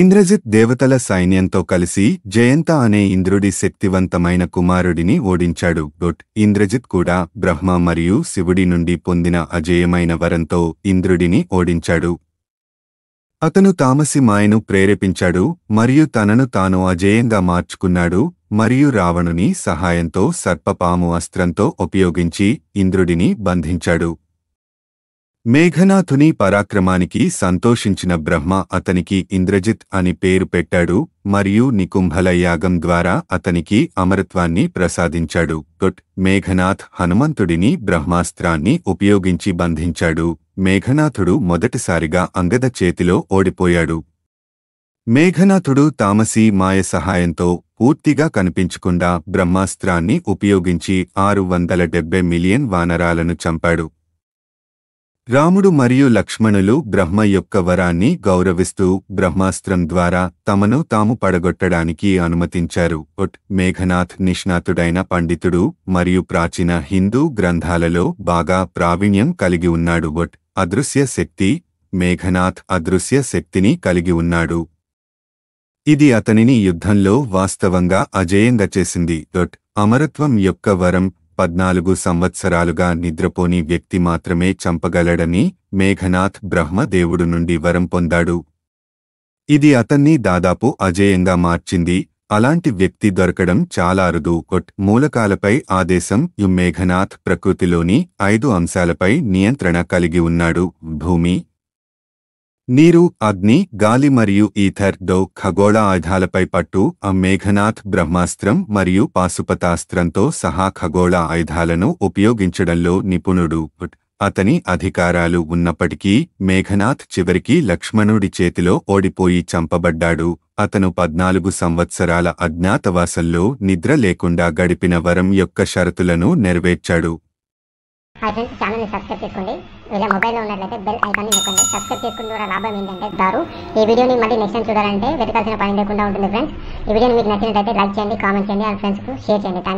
ఇంద్రజిత్ దేవతల సైన్యంతో కలిసి జయంత అనే ఇంద్రుడి శక్తివంతమైన కుమారుడిని ఓడించాడు డొట్ ఇంద్రజిత్ కూడా బ్రహ్మ మరియు శివుడి నుండి పొందిన అజేయమైన వరంతో ఇంద్రుడిని ఓడించాడు అతను తామసి మాయను ప్రేరేపించాడు మరియు తనను తాను అజేయంగా మార్చుకున్నాడు మరియు రావణుని సహాయంతో సర్పపాము అస్త్రంతో ఉపయోగించి ఇంద్రుడిని బంధించాడు మేఘనాథుని పరాక్రమానికి సంతోషించిన బ్రహ్మ అతనికి ఇంద్రజిత్ అని పేరు పెట్టాడు మరియు నికుంభల యాగం ద్వారా అతనికి అమరత్వాన్ని ప్రసాదించాడు టొట్ మేఘనాథ్ హనుమంతుడిని బ్రహ్మాస్త్రాన్ని ఉపయోగించి బంధించాడు మేఘనాథుడు మొదటిసారిగా అంగద చేతిలో ఓడిపోయాడు మేఘనాథుడు తామసీ మాయ సహాయంతో పూర్తిగా కనిపించకుండా బ్రహ్మాస్త్రాన్ని ఉపయోగించి ఆరు వందల డెబ్బై మిలియన్ వానరాలను చంపాడు రాముడు మరియు లక్ష్మణులు బ్రహ్మ యొక్క వరాన్ని గౌరవిస్తూ బ్రహ్మాస్త్రం ద్వారా తమను తాము పడగొట్టడానికి అనుమతించారు ఒట్ మేఘనాథ్ నిష్ణాతుడైన పండితుడు మరియు ప్రాచీన హిందూ గ్రంథాలలో బాగా ప్రావీణ్యం కలిగి ఉన్నాడు ఒట్ అదృశ్య శక్తి మేఘనాథ్ అదృశ్య శక్తిని కలిగి ఉన్నాడు ఇది అతనిని యుద్ధంలో వాస్తవంగా అజేయంగా చేసింది దొట్ అమరత్వం యొక్క వరం పద్నాలుగు సంవత్సరాలుగా నిద్రపోని వ్యక్తి మాత్రమే చంపగలడని మేఘనాథ్ బ్రహ్మదేవుడు నుండి వరం పొందాడు ఇది అతన్ని దాదాపు అజేయంగా మార్చింది అలాంటి వ్యక్తి దొరకడం చాలా అరుదు కొట్ మూలకాలపై ఆదేశం యు మేఘనాథ్ ప్రకృతిలోని ఐదు అంశాలపై నియంత్రణ కలిగి ఉన్నాడు భూమి నీరు అగ్ని గాలి మరియు ఈథర్ డో ఖగోళ ఆయుధాలపై పట్టు ఆ మేఘనాథ్ బ్రహ్మాస్త్రం మరియు పాశుపతాస్త్రంతో సహా ఖగోళ ఆయుధాలను ఉపయోగించడంలో నిపుణుడు అతని అధికారాలు ఉన్నప్పటికీ మేఘనాథ్ చివరికి లక్ష్మణుడి చేతిలో ఓడిపోయి చంపబడ్డాడు అతను పద్నాలుగు సంవత్సరాల అజ్ఞాతవాసంలో నిద్ర లేకుండా గడిపిన వరం యొక్క షరతులను నెరవేర్చాడు హాయ్ ఫ్రెండ్స్ ఛానల్ని సబ్స్క్రైబ్ చేసుకోండి ఇలా మొబైల్లో ఉన్నట్లయితే బెల్ ఐకాన్ని నొక్కండి సబ్స్క్రైబ్ చేసుకున్న ద్వారా లాభం ఏంటంటే దారు ఈ వీడియోని మళ్ళీ నెక్స్ట్ టైం చూడాలంటే వెతకాల్సిన పని లేకుండా ఉంటుంది ఫ్రెండ్స్ ఈ వీడియోని మీకు నచ్చినట్లయితే లైక్ చేయండి కామెంట్ చేయండి అండ్ ఫ్రెండ్స్కు షేర్ చేయండి థ్యాంక్